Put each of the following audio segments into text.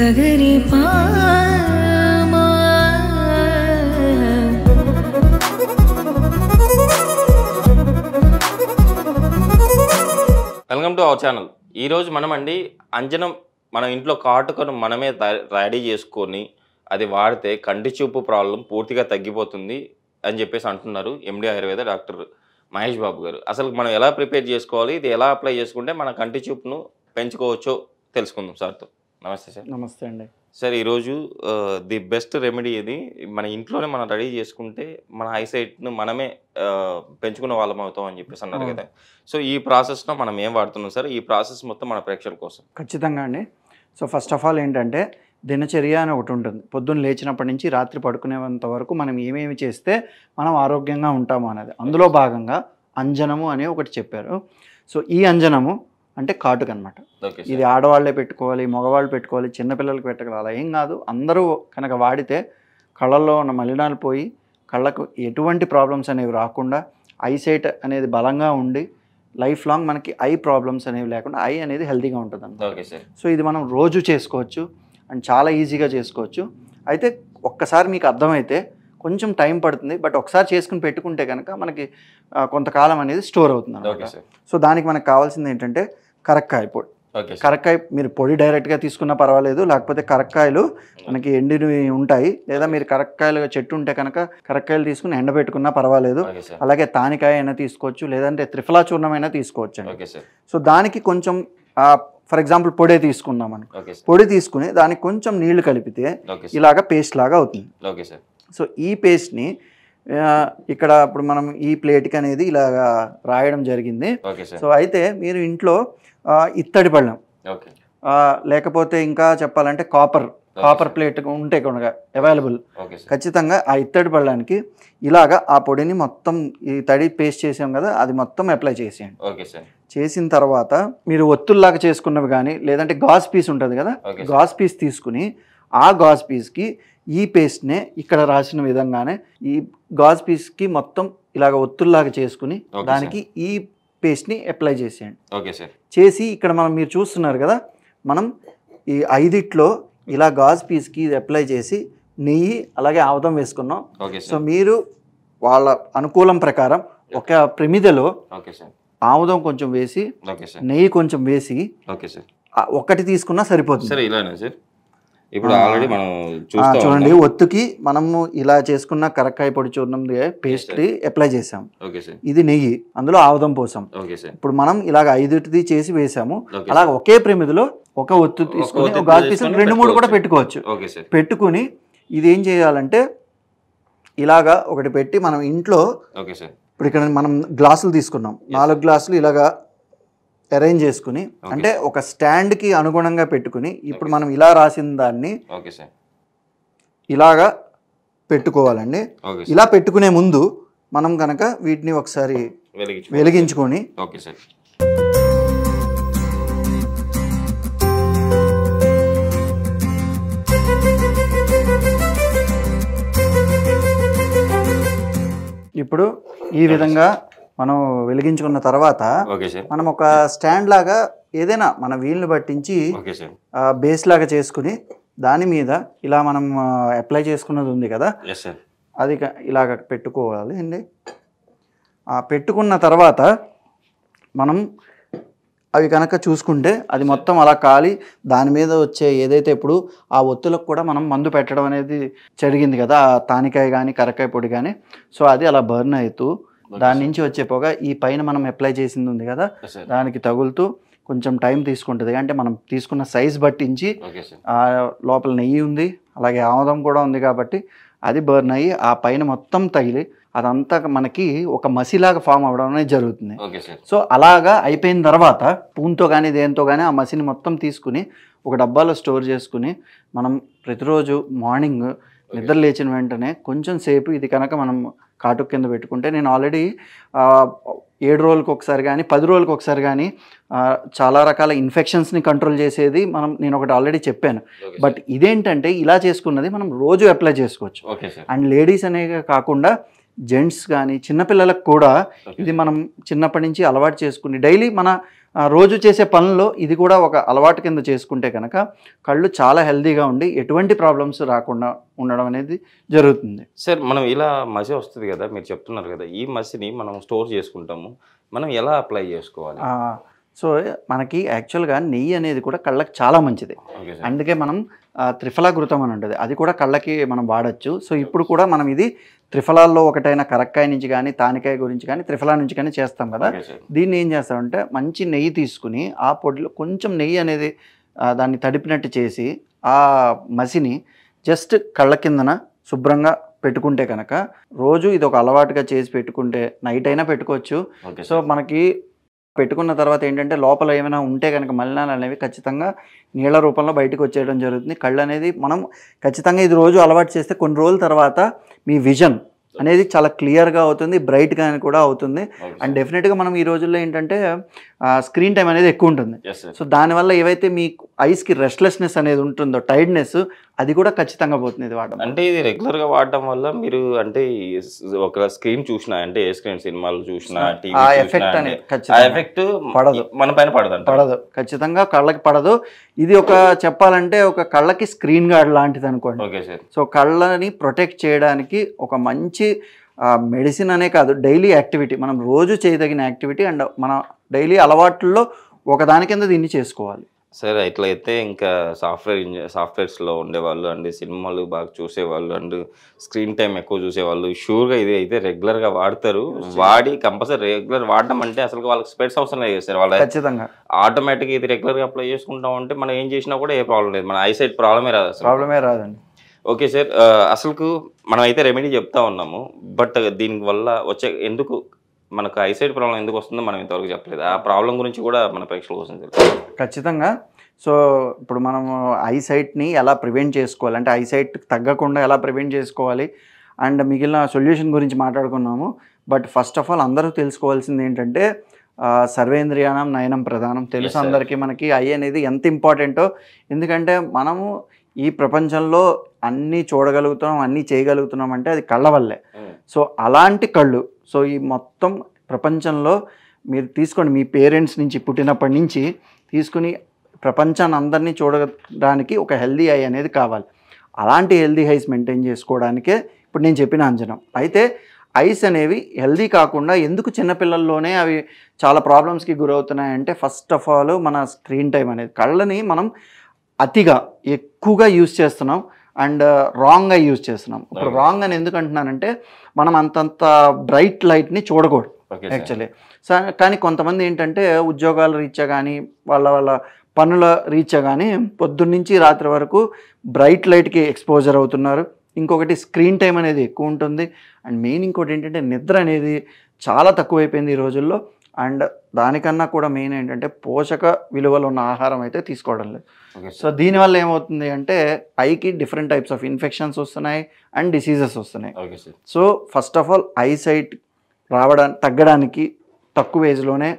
సగరి welcome to our channel ఈరోజు మనమండి అంజనం మన ఇంట్లో కాటుకను మనమే రెడీ చేసుకొని అది వాడితే కంటి చూపు ప్రాబ్లం పూర్తిగా తగ్గిపోతుంది అని చెప్పేసి అంటున్నారు ఎండి ఆయుర్వేద డాక్టర్ మహేష్ బాబు గారు అసలు మనం ఎలా ప్రిపేర్ చేసుకోవాలి ఇది ఎలా అప్లై చేసుకుంటే మన కంటి చూపును పెంచుకోవచ్చో తెలుసుకుందాం సార్తో నమస్తే సార్ నమస్తే అండి సార్ ఈరోజు ది బెస్ట్ రెమెడీ ఇది మన ఇంట్లోనే మనం రెడీ చేసుకుంటే మన ఐసైట్ను మనమే పెంచుకున్న వాళ్ళం అవుతాం అని చెప్పేసి అన్నారు కదా సో ఈ ప్రాసెస్లో మనం ఏం వాడుతున్నాం సార్ ఈ ప్రాసెస్ మొత్తం మన ప్రేక్షకుల కోసం ఖచ్చితంగా అండి సో ఫస్ట్ ఆఫ్ ఆల్ ఏంటంటే దినచర్య అని ఒకటి ఉంటుంది పొద్దున్న లేచినప్పటి నుంచి రాత్రి పడుకునేంత వరకు మనం ఏమేమి చేస్తే మనం ఆరోగ్యంగా ఉంటాము అనేది అందులో భాగంగా అంజనము అని ఒకటి చెప్పారు సో ఈ అంజనము అంటే కాటుక అనమాట ఇది ఆడవాళ్లే పెట్టుకోవాలి మగవాళ్ళు పెట్టుకోవాలి చిన్నపిల్లలకు పెట్టగల అలా ఏం కాదు అందరూ కనుక వాడితే కళ్ళల్లో ఉన్న మలినాలు పోయి కళ్ళకు ఎటువంటి ప్రాబ్లమ్స్ అనేవి రాకుండా ఐసైట్ అనేది బలంగా ఉండి లైఫ్ లాంగ్ మనకి ఐ ప్రాబ్లమ్స్ అనేవి లేకుండా ఐ అనేది హెల్తీగా ఉంటుంది అనమాట సో ఇది మనం రోజు చేసుకోవచ్చు అండ్ చాలా ఈజీగా చేసుకోవచ్చు అయితే ఒక్కసారి మీకు అర్థమైతే కొంచెం టైం పడుతుంది బట్ ఒకసారి చేసుకుని పెట్టుకుంటే కనుక మనకి కొంతకాలం అనేది స్టోర్ అవుతుంది సో దానికి మనకు కావాల్సింది ఏంటంటే కరక్కాయ పొడి కరక్కాయ మీరు పొడి డైరెక్ట్గా తీసుకున్నా పర్వాలేదు లేకపోతే కరక్కాయలు మనకి ఎండినవి ఉంటాయి లేదా మీరు కరక్కాయలు చెట్టు ఉంటే కనుక కరక్కాయలు తీసుకుని ఎండబెట్టుకున్నా పర్వాలేదు అలాగే తానికాయ అయినా తీసుకోవచ్చు లేదంటే త్రిఫలా చూర్ణం అయినా తీసుకోవచ్చు అండి సో దానికి కొంచెం ఫర్ ఎగ్జాంపుల్ పొడి తీసుకుందాం అనుకో పొడి తీసుకుని దానికి కొంచెం నీళ్లు కలిపితే ఇలాగ పేస్ట్ లాగా అవుతుంది సో ఈ పేస్ట్ని ఇక్కడ ఇప్పుడు మనం ఈ ప్లేట్కి అనేది ఇలా రాయడం జరిగింది సో అయితే మీరు ఇంట్లో ఇత్తడి పళ్ళం లేకపోతే ఇంకా చెప్పాలంటే కాపర్ కాపర్ ప్లేట్ ఉంటే కనుక అవైలబుల్ ఖచ్చితంగా ఆ ఇత్తడి పళ్ళానికి ఇలాగా ఆ పొడిని మొత్తం ఈ తడి పేస్ట్ చేసాం కదా అది మొత్తం అప్లై చేసేయండి చేసిన తర్వాత మీరు ఒత్తుల్లాగా చేసుకున్నవి కానీ లేదంటే గాజ్ పీస్ ఉంటుంది కదా గాజ్ పీస్ తీసుకుని ఆ గాజ్ పీస్కి ఈ పేస్ట్నే ఇక్కడ రాసిన విధంగానే ఈ గాజ్ పీస్కి మొత్తం ఇలాగ ఒత్తుల్లాగా చేసుకుని దానికి ఈ పేస్ట్ని అప్లై చేసేయండి ఓకే సార్ చేసి ఇక్కడ మనం మీరు చూస్తున్నారు కదా మనం ఈ ఐదిట్లో ఇలా గాజ్ పీస్కి అప్లై చేసి నెయ్యి అలాగే ఆవదం వేసుకున్నాం సో మీరు వాళ్ళ అనుకూలం ప్రకారం ఒక ప్రమిదలో ఆముదం కొంచెం వేసి నెయ్యి కొంచెం వేసి ఒకటి తీసుకున్నా సరిపోతుంది ఇప్పుడు ఆల్రెడీ మనం చూడండి ఒత్తుకి మనము ఇలా చేసుకున్న కరక్కాయ పొడి చూర్ణం పేస్ట్ అప్లై చేసాం ఇది నెయ్యి అందులో ఆవదం పోసాం ఇప్పుడు మనం ఇలాగ ఐదుటిది చేసి వేసాము అలాగ ఒకే ప్రమిదిలో ఒక ఒత్తు తీసుకొని ఒక రెండు మూడు కూడా పెట్టుకోవచ్చు పెట్టుకుని ఇది ఏం చేయాలంటే ఇలాగా ఒకటి పెట్టి మనం ఇంట్లో ఇప్పుడు ఇక్కడ మనం గ్లాసులు తీసుకున్నాం నాలుగు గ్లాసులు ఇలాగా అరేంజ్ చేసుకుని అంటే ఒక స్టాండ్కి అనుగుణంగా పెట్టుకుని ఇప్పుడు మనం ఇలా రాసిన దాన్ని ఇలాగా పెట్టుకోవాలండి ఇలా పెట్టుకునే ముందు మనం కనుక వీటిని ఒకసారి వెలిగించుకొని ఇప్పుడు ఈ విధంగా మనం వెలిగించుకున్న తర్వాత మనం ఒక స్టాండ్ లాగా ఏదైనా మన వీల్ని పట్టించి బేస్ లాగా చేసుకుని దాని మీద ఇలా మనం అప్లై చేసుకున్నది ఉంది కదా అది ఇలాగ పెట్టుకోవాలి అండి పెట్టుకున్న తర్వాత మనం అవి కనుక చూసుకుంటే అది మొత్తం అలా కాలి దాని మీద వచ్చే ఏదైతే ఇప్పుడు ఆ ఒత్తులకు కూడా మనం మందు పెట్టడం అనేది జరిగింది కదా ఆ తానికాయ కానీ కరకాయ పొడి కానీ సో అది అలా బర్న్ అవుతూ దాని నుంచి వచ్చే పొగ ఈ పైన మనం అప్లై చేసింది ఉంది కదా దానికి తగులుతూ కొంచెం టైం తీసుకుంటుంది అంటే మనం తీసుకున్న సైజ్ బట్టించి లోపల నెయ్యి ఉంది అలాగే ఆముదం కూడా ఉంది కాబట్టి అది బర్న్ అయ్యి ఆ పైన మొత్తం తగిలి అదంతా మనకి ఒక మసిలాగా ఫామ్ అవడం అనేది జరుగుతుంది సో అలాగా అయిపోయిన తర్వాత పూన్తో కానీ దేంతో కానీ ఆ మసిని మొత్తం తీసుకుని ఒక డబ్బాలో స్టోర్ చేసుకుని మనం ప్రతిరోజు మార్నింగ్ నిద్ర లేచిన వెంటనే కొంచెం సేపు ఇది కనుక మనం కాటు కింద పెట్టుకుంటే నేను ఆల్రెడీ ఏడు రోజులకు ఒకసారి కానీ పది రోజులకు ఒకసారి కానీ చాలా రకాల ఇన్ఫెక్షన్స్ని కంట్రోల్ చేసేది మనం నేను ఒకటి ఆల్రెడీ చెప్పాను బట్ ఇదేంటంటే ఇలా చేసుకున్నది మనం రోజు అప్లై చేసుకోవచ్చు అండ్ లేడీస్ అనే కాకుండా జెంట్స్ కానీ చిన్నపిల్లలకు కూడా ఇది మనం చిన్నప్పటి నుంచి అలవాటు చేసుకుని డైలీ మన రోజు చేసే పనుల్లో ఇది కూడా ఒక అలవాటు కింద చేసుకుంటే కనుక కళ్ళు చాలా హెల్దీగా ఉండి ఎటువంటి ప్రాబ్లమ్స్ రాకుండా ఉండడం అనేది జరుగుతుంది సార్ మనం ఇలా మసి వస్తుంది కదా మీరు చెప్తున్నారు కదా ఈ మసిని మనం స్టోర్ చేసుకుంటాము మనం ఎలా అప్లై చేసుకోవాలి సో మనకి యాక్చువల్గా నెయ్యి అనేది కూడా కళ్ళకి చాలా మంచిది అందుకే మనం త్రిఫలాఘృతం అని ఉంటుంది అది కూడా కళ్ళకి మనం వాడచ్చు సో ఇప్పుడు కూడా మనం ఇది త్రిఫలాల్లో ఒకటైన కరక్కాయ నుంచి కానీ తానికాయ గురించి కానీ త్రిఫలా నుంచి కానీ చేస్తాం కదా దీన్ని ఏం చేస్తామంటే మంచి నెయ్యి తీసుకుని ఆ పొడిలో కొంచెం నెయ్యి అనేది దాన్ని తడిపినట్టు చేసి ఆ మసిని జస్ట్ కళ్ళ కిందన శుభ్రంగా పెట్టుకుంటే కనుక రోజు ఇది ఒక అలవాటుగా చేసి పెట్టుకుంటే నైట్ అయినా పెట్టుకోవచ్చు సో మనకి పెట్టుకున్న తర్వాత ఏంటంటే లోపల ఏమైనా ఉంటే కనుక మలినాలు అనేవి ఖచ్చితంగా నీళ్ళ రూపంలో బయటకు వచ్చేయడం జరుగుతుంది కళ్ళు అనేది మనం ఖచ్చితంగా ఇది రోజు అలవాటు చేస్తే కొన్ని రోజుల తర్వాత మీ విజన్ అనేది చాలా క్లియర్గా అవుతుంది బ్రైట్గా అని కూడా అవుతుంది అండ్ డెఫినెట్గా మనం ఈ రోజుల్లో ఏంటంటే స్క్రీన్ టైం అనేది ఎక్కువ ఉంటుంది సో దానివల్ల ఏవైతే మీ ఐస్కి రెస్ట్లెస్నెస్ అనేది ఉంటుందో టైర్డ్నెస్ అది కూడా ఖచ్చితంగా పోతుంది ఇది వాడడం అంటే ఇది రెగ్యులర్గా వాడడం వల్ల మీరు అంటే ఒక స్క్రీన్ చూసినా అంటే ఏ స్క్రీన్ సినిమాలు చూసినా ఆ ఎఫెక్ట్ అనేది ఖచ్చితంగా ఎఫెక్ట్ పడదు మన పైన పడదు పడదు ఖచ్చితంగా కళ్ళకి పడదు ఇది ఒక చెప్పాలంటే ఒక కళ్ళకి స్క్రీన్ గార్డ్ లాంటిది అనుకోండి ఓకే సార్ సో కళ్ళని ప్రొటెక్ట్ చేయడానికి ఒక మంచి మెడిసిన్ అనే కాదు డైలీ యాక్టివిటీ మనం రోజు చేయదగిన యాక్టివిటీ అండ్ మన డైలీ అలవాట్లలో ఒకదాని కింద దీన్ని చేసుకోవాలి సార్ ఇట్లా అయితే ఇంకా సాఫ్ట్వేర్ సాఫ్ట్వేర్స్లో ఉండేవాళ్ళు అండ్ సినిమాలు బాగా చూసేవాళ్ళు అండ్ స్క్రీన్ టైం ఎక్కువ చూసేవాళ్ళు షూర్గా ఇది అయితే రెగ్యులర్గా వాడతారు వాడి కంపల్సరీ రెగ్యులర్ వాడడం అంటే అసలు వాళ్ళకి స్పెట్స్ అవసరం లేదు సార్ వాళ్ళ ఖచ్చితంగా ఆటోమేటిక్గా ఇది రెగ్యులర్గా అప్లై చేసుకుంటాం అంటే మనం ఏం చేసినా కూడా ఏ ప్రాబ్లం లేదు మన ఐసైట్ ప్రాబ్లమే రాదు అసలు ప్రాబ్లమే రాదండి ఓకే సార్ అసలుకు మనం అయితే రెమెడీ చెప్తా ఉన్నాము బట్ దీని వల్ల వచ్చే ఎందుకు మనకు ఐసైడ్ ప్రాబ్లం ఎందుకు వస్తుందో మనం ఇంతవరకు చెప్పలేదు ఆ ప్రాబ్లం గురించి కూడా మన పరీక్షల కోసం తెలుసు ఖచ్చితంగా సో ఇప్పుడు మనం ఐసైట్ని ఎలా ప్రివెంట్ చేసుకోవాలి అంటే ఐసైట్ తగ్గకుండా ఎలా ప్రివెంట్ చేసుకోవాలి అండ్ మిగిలిన సొల్యూషన్ గురించి మాట్లాడుకున్నాము బట్ ఫస్ట్ ఆఫ్ ఆల్ అందరూ తెలుసుకోవాల్సింది ఏంటంటే సర్వేంద్రియానం నయనం ప్రధానం తెలుసు అందరికీ మనకి ఐ అనేది ఎంత ఇంపార్టెంటో ఎందుకంటే మనము ఈ ప్రపంచంలో అన్నీ చూడగలుగుతున్నాం అన్నీ చేయగలుగుతున్నాం అంటే అది కళ్ళ వల్లే సో అలాంటి కళ్ళు సో ఈ మొత్తం ప్రపంచంలో మీరు తీసుకోండి మీ పేరెంట్స్ నుంచి పుట్టినప్పటి నుంచి తీసుకుని ప్రపంచాన్ని అందరినీ చూడడానికి ఒక హెల్దీ ఐ అనేది కావాలి అలాంటి హెల్దీ హైస్ మెయింటైన్ చేసుకోవడానికే ఇప్పుడు నేను చెప్పిన అంజనం అయితే ఐస్ అనేవి హెల్దీ కాకుండా ఎందుకు చిన్నపిల్లల్లోనే అవి చాలా ప్రాబ్లమ్స్కి గురవుతున్నాయంటే ఫస్ట్ ఆఫ్ ఆల్ మన స్క్రీన్ టైం అనేది కళ్ళని మనం అతిగా ఎక్కువగా యూజ్ చేస్తున్నాం అండ్ రాంగ్గా uh, యూజ్ చేస్తున్నాం ఇప్పుడు రాంగ్ అని ఎందుకు అంటున్నానంటే మనం అంతంత బ్రైట్ లైట్ని చూడకూడదు యాక్చువల్లీ కానీ కొంతమంది ఏంటంటే ఉద్యోగాల రీత్యా కానీ వాళ్ళ వాళ్ళ పనుల రీత్యా కానీ పొద్దున్నుంచి రాత్రి వరకు బ్రైట్ లైట్కి ఎక్స్పోజర్ అవుతున్నారు ఇంకొకటి స్క్రీన్ టైం అనేది ఎక్కువ ఉంటుంది అండ్ మెయిన్ ఇంకోటి ఏంటంటే నిద్ర అనేది చాలా తక్కువైపోయింది ఈ రోజుల్లో అండ్ దానికన్నా కూడా మెయిన్ ఏంటంటే పోషక విలువలు ఉన్న ఆహారం అయితే తీసుకోవడం లేదు సో దీనివల్ల ఏమవుతుంది అంటే ఐకి డిఫరెంట్ టైప్స్ ఆఫ్ ఇన్ఫెక్షన్స్ వస్తున్నాయి అండ్ డిసీజెస్ వస్తున్నాయి so first of all eye sight రావడానికి తగ్గడానికి తక్కువ ఏజ్లోనే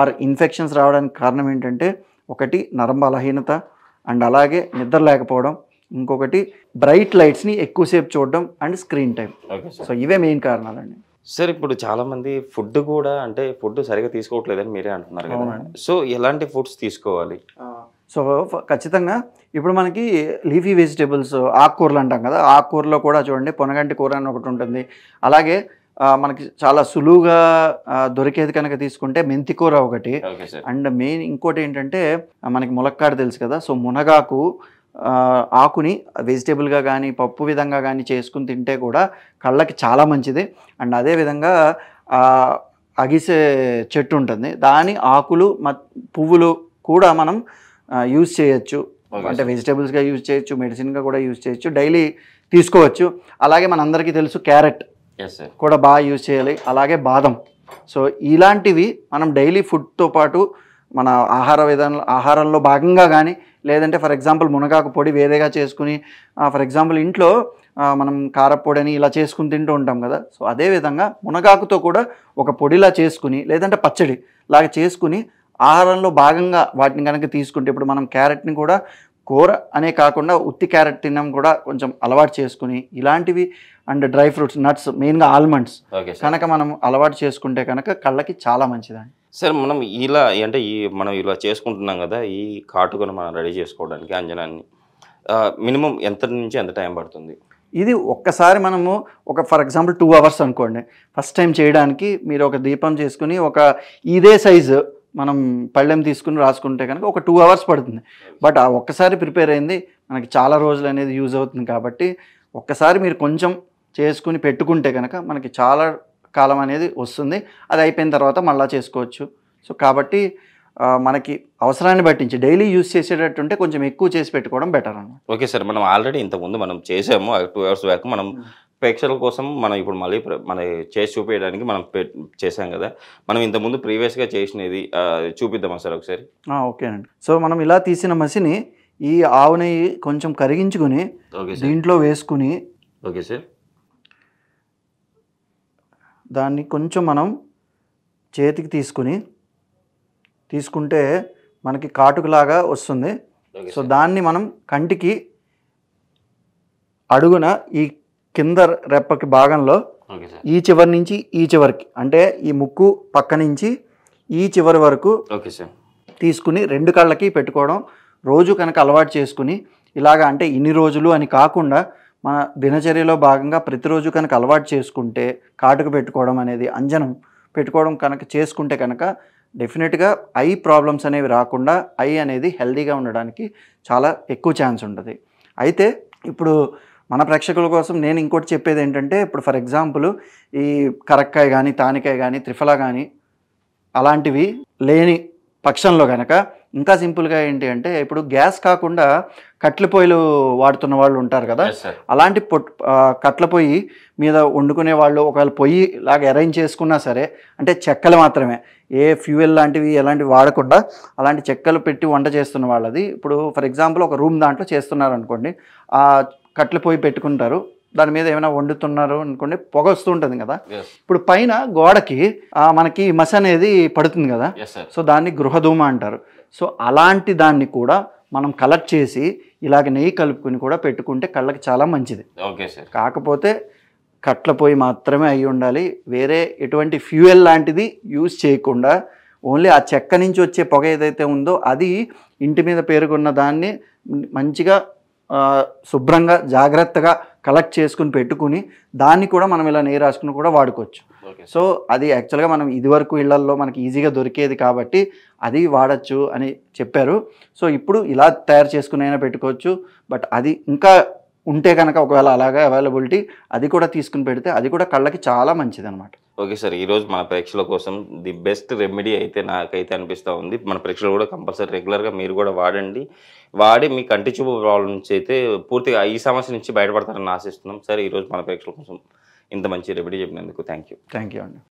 ఆర్ ఇన్ఫెక్షన్స్ రావడానికి కారణం ఏంటంటే ఒకటి నరం బలహీనత అండ్ అలాగే నిద్ర లేకపోవడం ఇంకొకటి బ్రైట్ లైట్స్ని ఎక్కువసేపు చూడడం అండ్ స్క్రీన్ టైం సో ఇవే మెయిన్ కారణాలండి సార్ ఇప్పుడు చాలామంది ఫుడ్ కూడా అంటే ఫుడ్ సరిగా తీసుకోవట్లేదని మీరే అంటున్నారు సో ఎలాంటి ఫుడ్స్ తీసుకోవాలి సో ఖచ్చితంగా ఇప్పుడు మనకి లీఫీ వెజిటేబుల్స్ ఆకుకూరలు అంటాం కదా ఆకుకూరలో కూడా చూడండి పొనగంటి కూర అని ఒకటి ఉంటుంది అలాగే మనకి చాలా సులువుగా దొరికేది కనుక తీసుకుంటే మెంతి కూర ఒకటి అండ్ మెయిన్ ఇంకోటి ఏంటంటే మనకి ములక్కాడ తెలుసు కదా సో మునగాకు ఆకుని వెజిటేబుల్గా కానీ పప్పు విధంగా కానీ చేసుకుని తింటే కూడా కళ్ళకి చాలా మంచిది అండ్ అదేవిధంగా అగిసే చెట్టు ఉంటుంది దాని ఆకులు పువ్వులు కూడా మనం యూజ్ చేయొచ్చు అంటే వెజిటేబుల్స్గా యూజ్ చేయొచ్చు మెడిసిన్గా కూడా యూజ్ చేయొచ్చు డైలీ తీసుకోవచ్చు అలాగే మనందరికీ తెలుసు క్యారెట్ కూడా బాగా యూజ్ చేయాలి అలాగే బాదం సో ఇలాంటివి మనం డైలీ ఫుడ్తో పాటు మన ఆహార విధానంలో ఆహారంలో భాగంగా కానీ లేదంటే ఫర్ ఎగ్జాంపుల్ మునగాకు పొడి వేరేగా చేసుకుని ఫర్ ఎగ్జాంపుల్ ఇంట్లో మనం కారపొడి అని ఇలా చేసుకుని తింటూ ఉంటాం కదా సో అదేవిధంగా మునగాకుతో కూడా ఒక పొడిలా చేసుకుని లేదంటే పచ్చడి లాగా చేసుకుని ఆహారంలో భాగంగా వాటిని కనుక తీసుకుంటే ఇప్పుడు మనం క్యారెట్ని కూడా కూర అనే కాకుండా ఉత్తి క్యారెట్ తినడం కూడా కొంచెం అలవాటు చేసుకుని ఇలాంటివి అండ్ డ్రై ఫ్రూట్స్ నట్స్ మెయిన్గా ఆల్మండ్స్ కనుక మనం అలవాటు చేసుకుంటే కనుక కళ్ళకి చాలా మంచిదండి సార్ మనం ఇలా అంటే ఈ మనం ఇలా చేసుకుంటున్నాం కదా ఈ కాటుకను మనం రెడీ చేసుకోవడానికి అంజనాన్ని మినిమం ఎంత నుంచి ఎంత టైం పడుతుంది ఇది ఒక్కసారి మనము ఒక ఫర్ ఎగ్జాంపుల్ టూ అవర్స్ అనుకోండి ఫస్ట్ టైం చేయడానికి మీరు ఒక దీపం చేసుకుని ఒక ఇదే సైజు మనం పళ్ళెం తీసుకుని రాసుకుంటే కనుక ఒక టూ అవర్స్ పడుతుంది బట్ ఆ ఒక్కసారి ప్రిపేర్ అయింది మనకి చాలా రోజులు అనేది యూజ్ అవుతుంది కాబట్టి ఒక్కసారి మీరు కొంచెం చేసుకుని పెట్టుకుంటే కనుక మనకి చాలా కాలం అనేది వస్తుంది అది అయిపోయిన తర్వాత మళ్ళీ చేసుకోవచ్చు సో కాబట్టి మనకి అవసరాన్ని బట్టించి డైలీ యూస్ చేసేటట్టు ఉంటే కొంచెం ఎక్కువ చేసి పెట్టుకోవడం బెటర్ అన్న ఓకే సార్ మనం ఆల్రెడీ ఇంతకుముందు మనం చేసాము టూ అవర్స్ బ్యాక్ మనం ప్రేక్షకుల కోసం మనం ఇప్పుడు మళ్ళీ మన చేసి చూపించడానికి మనం చేసాం కదా మనం ఇంతకుముందు ప్రీవియస్గా చేసినది చూపిద్దామా సార్ ఒకసారి ఓకేనండి సో మనం ఇలా తీసిన మసిని ఈ ఆవు నెయ్యి కొంచెం కరిగించుకుని దీంట్లో వేసుకుని ఓకే సార్ దాన్ని కొంచెం మనం చేతికి తీసుకుని తీసుకుంటే మనకి కాటుకులాగా వస్తుంది సో దాన్ని మనం కంటికి అడుగున ఈ కింద రెప్పకి భాగంలో ఈ చివరి నుంచి ఈ చివరికి అంటే ఈ ముక్కు పక్క నుంచి ఈ చివరి వరకు తీసుకుని రెండు కళ్ళకి పెట్టుకోవడం రోజు కనుక అలవాటు చేసుకుని ఇలాగ అంటే ఇన్ని రోజులు అని కాకుండా మన దినచర్యలో భాగంగా ప్రతిరోజు కనుక అలవాటు చేసుకుంటే కాటుకు పెట్టుకోవడం అనేది అంజనం పెట్టుకోవడం కనుక చేసుకుంటే కనుక డెఫినెట్గా ఐ ప్రాబ్లమ్స్ అనేవి రాకుండా ఐ అనేది హెల్దీగా ఉండడానికి చాలా ఎక్కువ ఛాన్స్ ఉంటుంది అయితే ఇప్పుడు మన ప్రేక్షకుల కోసం నేను ఇంకోటి చెప్పేది ఏంటంటే ఇప్పుడు ఫర్ ఎగ్జాంపుల్ ఈ కరక్కాయ కానీ తానికాయ కానీ త్రిఫల కానీ అలాంటివి లేని పక్షంలో కనుక ఇంకా సింపుల్గా ఏంటి అంటే ఇప్పుడు గ్యాస్ కాకుండా కట్ల పొయ్యిలు వాడుతున్న వాళ్ళు ఉంటారు కదా అలాంటి కట్ల పొయ్యి మీద వండుకునే వాళ్ళు ఒకవేళ పొయ్యి లాగా అరేంజ్ చేసుకున్నా సరే అంటే చెక్కలు మాత్రమే ఏ ఫ్యూయల్ లాంటివి ఎలాంటివి వాడకుండా అలాంటి చెక్కలు పెట్టి వంట చేస్తున్న వాళ్ళది ఇప్పుడు ఫర్ ఎగ్జాంపుల్ ఒక రూమ్ దాంట్లో చేస్తున్నారు అనుకోండి ఆ కట్ల పొయ్యి పెట్టుకుంటారు దాని మీద ఏమైనా వండుతున్నారు అనుకోండి పొగ వస్తూ ఉంటుంది కదా ఇప్పుడు పైన గోడకి మనకి మస అనేది పడుతుంది కదా సో దాన్ని గృహధూమ అంటారు సో అలాంటి దాన్ని కూడా మనం కలెక్ట్ చేసి ఇలాగ నెయ్యి కలుపుకుని కూడా పెట్టుకుంటే కళ్ళకి చాలా మంచిది ఓకే సార్ కాకపోతే కట్ల పోయి మాత్రమే అయి ఉండాలి వేరే ఎటువంటి ఫ్యూయల్ లాంటిది యూజ్ చేయకుండా ఓన్లీ ఆ చెక్క నుంచి వచ్చే పొగ ఏదైతే ఉందో అది ఇంటి మీద పేరుకున్న దాన్ని మంచిగా శుభ్రంగా జాగ్రత్తగా కలెక్ట్ చేసుకుని పెట్టుకుని దాన్ని కూడా మనం ఇలా నెయ్యి రాసుకుని కూడా వాడుకోవచ్చు సో అది యాక్చువల్గా మనం ఇదివరకు ఇళ్లల్లో మనకి ఈజీగా దొరికేది కాబట్టి అది వాడచ్చు అని చెప్పారు సో ఇప్పుడు ఇలా తయారు చేసుకునైనా పెట్టుకోవచ్చు బట్ అది ఇంకా ఉంటే కనుక ఒకవేళ అలాగే అవైలబిలిటీ అది కూడా తీసుకుని పెడితే అది కూడా కళ్ళకి చాలా మంచిది అనమాట ఓకే సార్ ఈరోజు మన ప్రేక్షకుల కోసం ది బెస్ట్ రెమెడీ అయితే నాకైతే అనిపిస్తూ ఉంది మన ప్రేక్షకులు కూడా కంపల్సరీ రెగ్యులర్గా మీరు కూడా వాడండి వాడి మీ కంటి చూపు ప్రాబ్లం నుంచి అయితే పూర్తిగా ఈ సమస్య నుంచి బయటపడతారని ఆశిస్తున్నాం సార్ ఈరోజు మన ప్రేక్షకుల కోసం ఇంత మంచి రెమెడీ చెప్పినందుకు థ్యాంక్ యూ థ్యాంక్ యూ అండి